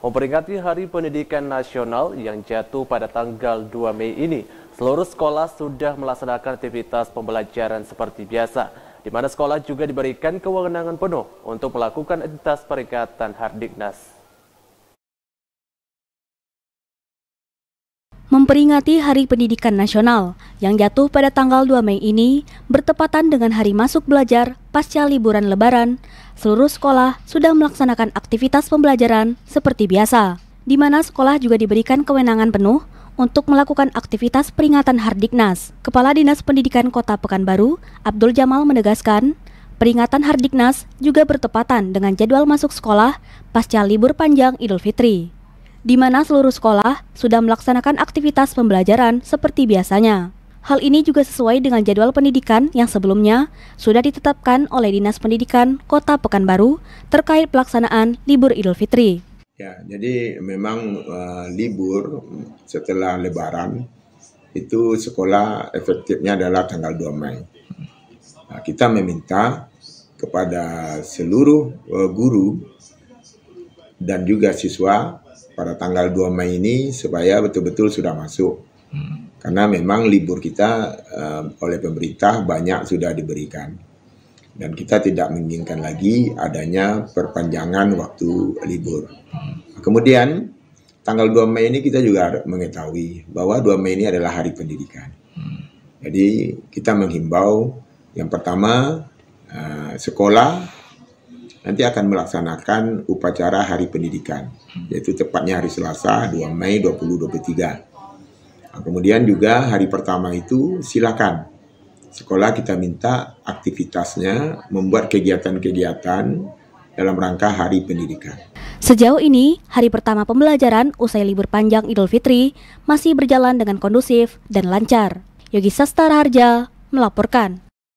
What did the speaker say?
memperingati Hari Pendidikan Nasional yang jatuh pada tanggal 2 Mei ini, seluruh sekolah sudah melaksanakan aktivitas pembelajaran seperti biasa, di mana sekolah juga diberikan kewenangan penuh untuk melakukan aktivitas peringatan Hardiknas. Memperingati Hari Pendidikan Nasional yang jatuh pada tanggal 2 Mei ini bertepatan dengan hari masuk belajar pasca liburan lebaran, seluruh sekolah sudah melaksanakan aktivitas pembelajaran seperti biasa, di mana sekolah juga diberikan kewenangan penuh untuk melakukan aktivitas peringatan Hardiknas. Kepala Dinas Pendidikan Kota Pekanbaru, Abdul Jamal menegaskan, peringatan Hardiknas juga bertepatan dengan jadwal masuk sekolah pasca libur panjang Idul Fitri, di mana seluruh sekolah sudah melaksanakan aktivitas pembelajaran seperti biasanya. Hal ini juga sesuai dengan jadwal pendidikan yang sebelumnya sudah ditetapkan oleh Dinas Pendidikan Kota Pekanbaru terkait pelaksanaan libur Idul Fitri. Ya, jadi memang uh, libur setelah Lebaran itu sekolah efektifnya adalah tanggal 2 Mei. Nah, kita meminta kepada seluruh uh, guru dan juga siswa pada tanggal 2 Mei ini supaya betul-betul sudah masuk karena memang libur kita uh, oleh pemerintah banyak sudah diberikan. Dan kita tidak menginginkan lagi adanya perpanjangan waktu libur. Kemudian tanggal 2 Mei ini kita juga mengetahui bahwa 2 Mei ini adalah hari pendidikan. Jadi kita menghimbau yang pertama uh, sekolah nanti akan melaksanakan upacara Hari Pendidikan, yaitu tepatnya hari Selasa 2 Mei 2023. Nah, kemudian juga hari pertama itu silakan sekolah kita minta aktivitasnya membuat kegiatan-kegiatan dalam rangka hari pendidikan. Sejauh ini, hari pertama pembelajaran usai libur panjang Idul Fitri masih berjalan dengan kondusif dan lancar. Yogi Sastara Harja melaporkan.